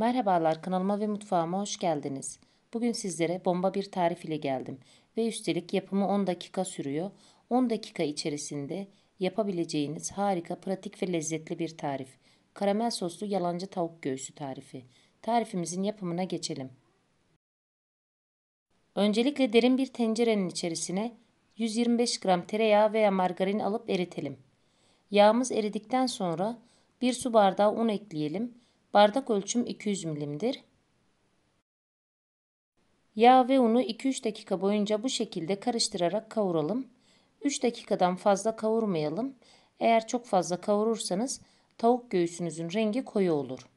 Merhabalar kanalıma ve mutfağıma hoş geldiniz. Bugün sizlere bomba bir tarif ile geldim ve üstelik yapımı 10 dakika sürüyor. 10 dakika içerisinde yapabileceğiniz harika, pratik ve lezzetli bir tarif. Karamel soslu yalancı tavuk göğsü tarifi. Tarifimizin yapımına geçelim. Öncelikle derin bir tencerenin içerisine 125 gram tereyağı veya margarin alıp eritelim. Yağımız eridikten sonra 1 su bardağı un ekleyelim Bardak ölçüm 200 milimdir. Yağ ve unu 2-3 dakika boyunca bu şekilde karıştırarak kavuralım. 3 dakikadan fazla kavurmayalım. Eğer çok fazla kavurursanız tavuk göğsünüzün rengi koyu olur.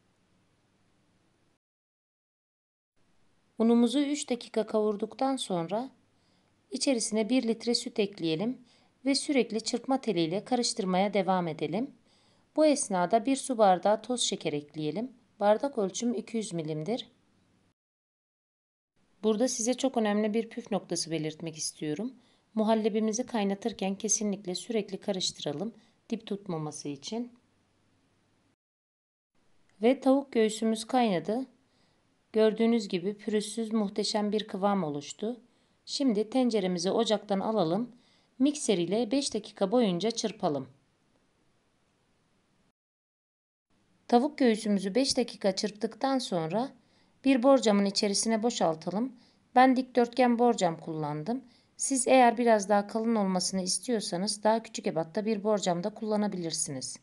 Unumuzu 3 dakika kavurduktan sonra içerisine 1 litre süt ekleyelim ve sürekli çırpma teliyle karıştırmaya devam edelim. Bu esnada bir su bardağı toz şeker ekleyelim. Bardak ölçüm 200 milimdir. Burada size çok önemli bir püf noktası belirtmek istiyorum. Muhallebimizi kaynatırken kesinlikle sürekli karıştıralım dip tutmaması için. Ve tavuk göğsümüz kaynadı. Gördüğünüz gibi pürüzsüz muhteşem bir kıvam oluştu. Şimdi tenceremizi ocaktan alalım. Mikser ile 5 dakika boyunca çırpalım. Tavuk göğsümüzü 5 dakika çırptıktan sonra bir borcamın içerisine boşaltalım. Ben dikdörtgen borcam kullandım. Siz eğer biraz daha kalın olmasını istiyorsanız daha küçük ebatta bir borcamda kullanabilirsiniz.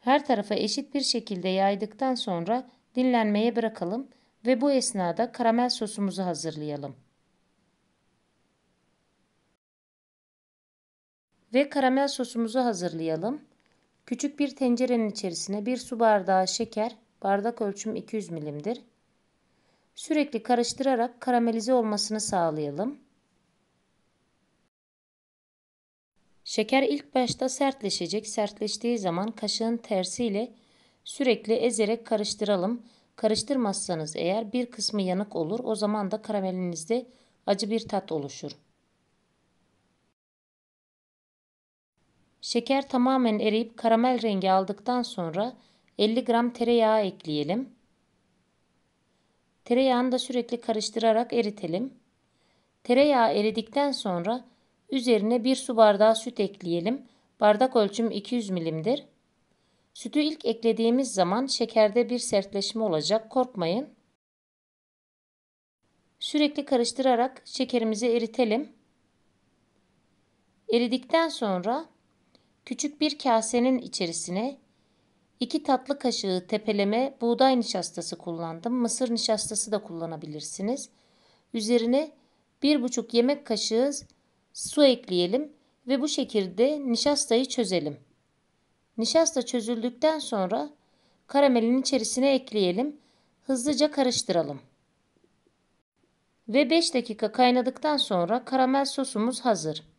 Her tarafa eşit bir şekilde yaydıktan sonra dinlenmeye bırakalım ve bu esnada karamel sosumuzu hazırlayalım. Ve karamel sosumuzu hazırlayalım. Küçük bir tencerenin içerisine bir su bardağı şeker, bardak ölçüm 200 milimdir. Sürekli karıştırarak karamelize olmasını sağlayalım. Şeker ilk başta sertleşecek. Sertleştiği zaman kaşığın tersiyle sürekli ezerek karıştıralım. Karıştırmazsanız eğer bir kısmı yanık olur. O zaman da karamelinizde acı bir tat oluşur. Şeker tamamen eriyip karamel rengi aldıktan sonra 50 gram tereyağı ekleyelim. Tereyağını da sürekli karıştırarak eritelim. Tereyağı eridikten sonra üzerine 1 su bardağı süt ekleyelim. Bardak ölçüm 200 milimdir. Sütü ilk eklediğimiz zaman şekerde bir sertleşme olacak. Korkmayın. Sürekli karıştırarak şekerimizi eritelim. Eridikten sonra Küçük bir kasenin içerisine 2 tatlı kaşığı tepeleme buğday nişastası kullandım. Mısır nişastası da kullanabilirsiniz. Üzerine 1,5 yemek kaşığı su ekleyelim ve bu şekilde nişastayı çözelim. Nişasta çözüldükten sonra karamelin içerisine ekleyelim. Hızlıca karıştıralım. Ve 5 dakika kaynadıktan sonra karamel sosumuz hazır.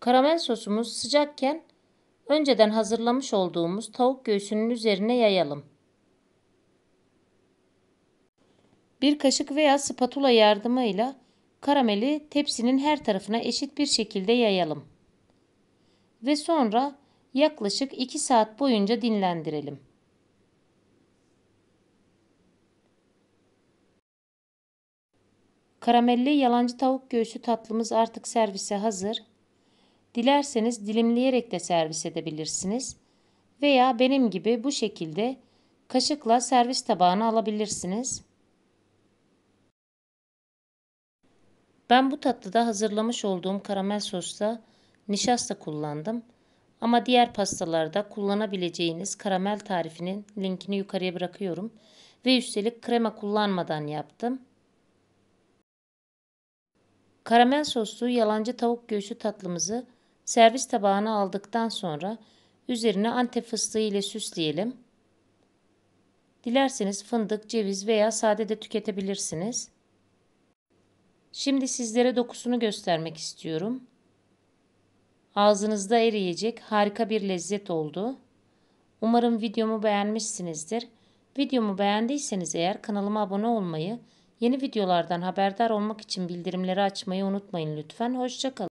Karamel sosumuz sıcakken önceden hazırlamış olduğumuz tavuk göğsünün üzerine yayalım. Bir kaşık veya spatula yardımıyla karameli tepsinin her tarafına eşit bir şekilde yayalım. Ve sonra yaklaşık 2 saat boyunca dinlendirelim. Karamelli yalancı tavuk göğsü tatlımız artık servise hazır. Dilerseniz dilimleyerek de servis edebilirsiniz veya benim gibi bu şekilde kaşıkla servis tabağına alabilirsiniz. Ben bu tatlıda hazırlamış olduğum karamel sosta nişasta kullandım ama diğer pastalarda kullanabileceğiniz karamel tarifinin linkini yukarıya bırakıyorum ve üstelik krema kullanmadan yaptım. Karamel soslu yalancı tavuk göğsü tatlımızı Servis tabağına aldıktan sonra üzerine antep fıstığı ile süsleyelim. Dilerseniz fındık, ceviz veya sade de tüketebilirsiniz. Şimdi sizlere dokusunu göstermek istiyorum. Ağzınızda eriyecek harika bir lezzet oldu. Umarım videomu beğenmişsinizdir. Videomu beğendiyseniz eğer kanalıma abone olmayı, yeni videolardan haberdar olmak için bildirimleri açmayı unutmayın lütfen. Hoşçakalın.